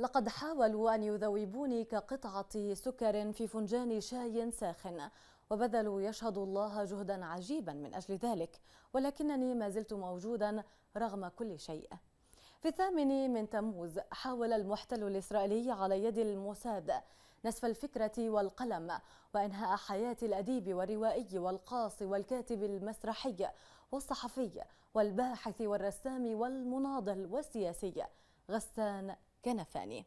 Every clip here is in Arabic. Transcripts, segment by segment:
لقد حاولوا أن يذوبوني كقطعة سكر في فنجان شاي ساخن وبذلوا يشهد الله جهدا عجيبا من أجل ذلك ولكنني ما زلت موجودا رغم كل شيء في الثامن من تموز حاول المحتل الإسرائيلي على يد الموساد نسف الفكرة والقلم وإنهاء حياة الأديب والروائي والقاص والكاتب المسرحي والصحفي والباحث والرسام والمناضل والسياسي غسان كنفاني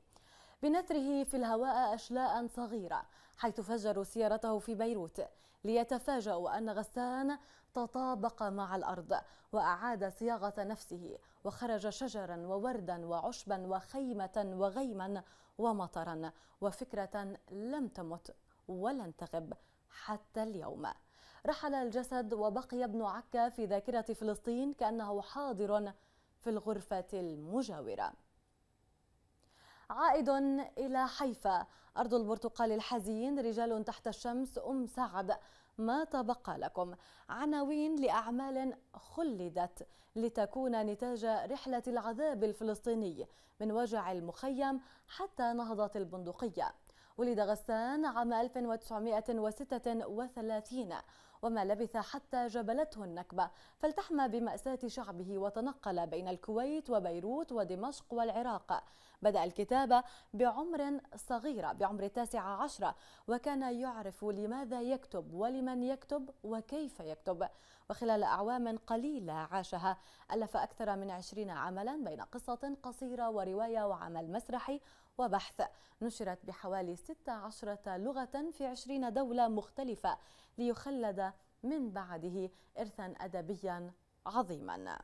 بنثره في الهواء أشلاء صغيرة حيث فجروا سيارته في بيروت ليتفاجأوا أن غسان تطابق مع الأرض وأعاد صياغة نفسه وخرج شجرا ووردا وعشبا وخيمة وغيما ومطرا وفكرة لم تمت ولن تغب حتى اليوم رحل الجسد وبقي ابن عكا في ذاكرة فلسطين كأنه حاضر في الغرفة المجاورة عائد إلى حيفا أرض البرتقال الحزين رجال تحت الشمس أم سعد ما تبقى لكم عناوين لأعمال خلدت لتكون نتاج رحلة العذاب الفلسطيني من وجع المخيم حتى نهضة البندقية ولد غسان عام 1936 وما لبث حتى جبلته النكبة فالتحم بمأساة شعبه وتنقل بين الكويت وبيروت ودمشق والعراق بدأ الكتابة بعمر صغيرة بعمر التاسعة عشرة وكان يعرف لماذا يكتب ولمن يكتب وكيف يكتب وخلال أعوام قليلة عاشها ألف أكثر من عشرين عملا بين قصة قصيرة ورواية وعمل مسرحي وبحث نشرت بحوالي 16 لغة في 20 دولة مختلفة ليخلد من بعده إرثا أدبيا عظيما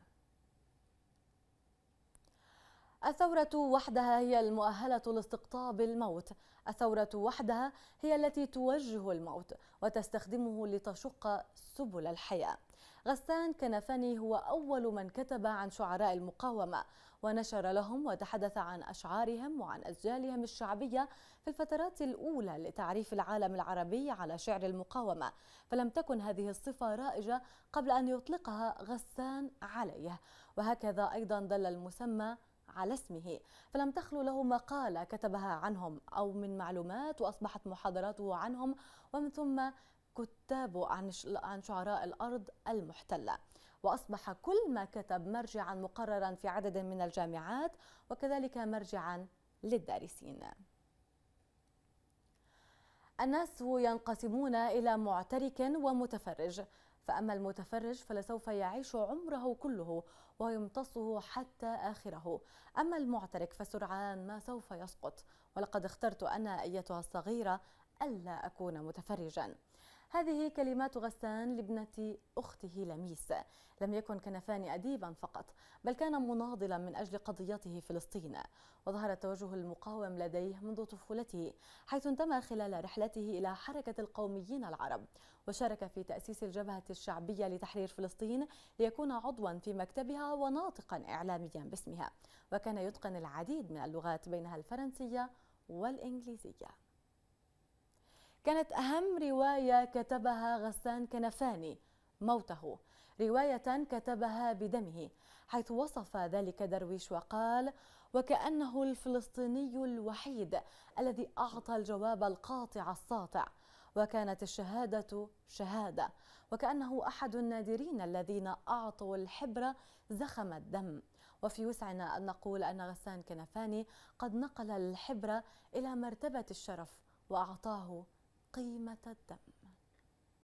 الثورة وحدها هي المؤهلة لاستقطاب الموت الثورة وحدها هي التي توجه الموت وتستخدمه لتشق سبل الحياة غسان كنفاني هو أول من كتب عن شعراء المقاومة ونشر لهم وتحدث عن أشعارهم وعن أسجالهم الشعبية في الفترات الأولى لتعريف العالم العربي على شعر المقاومة فلم تكن هذه الصفة رائجة قبل أن يطلقها غسان عليه وهكذا أيضا دل المسمى على اسمه فلم تخلو له مقالة كتبها عنهم أو من معلومات وأصبحت محاضراته عنهم ومن ثم كتاب عن عن شعراء الارض المحتله واصبح كل ما كتب مرجعا مقررا في عدد من الجامعات وكذلك مرجعا للدارسين الناس ينقسمون الى معترك ومتفرج فأما المتفرج فلسوف يعيش عمره كله ويمتصه حتى آخره أما المعترك فسرعان ما سوف يسقط ولقد اخترت أنا أيتها الصغيرة ألا أكون متفرجا هذه كلمات غسان لابنة أخته لميس لم يكن كنفان أديبا فقط بل كان مناضلا من أجل قضيته فلسطين وظهر التوجه المقاوم لديه منذ طفولته حيث انتمى خلال رحلته إلى حركة القوميين العرب وشارك في تأسيس الجبهة الشعبية لتحرير فلسطين ليكون عضوا في مكتبها وناطقا إعلاميا باسمها وكان يتقن العديد من اللغات بينها الفرنسية والإنجليزية كانت أهم رواية كتبها غسان كنفاني موته رواية كتبها بدمه حيث وصف ذلك درويش وقال وكأنه الفلسطيني الوحيد الذي أعطى الجواب القاطع الساطع وكانت الشهادة شهادة وكأنه أحد النادرين الذين أعطوا الحبر زخم الدم وفي وسعنا أن نقول أن غسان كنفاني قد نقل الحبر إلى مرتبة الشرف وأعطاه قيمة الدم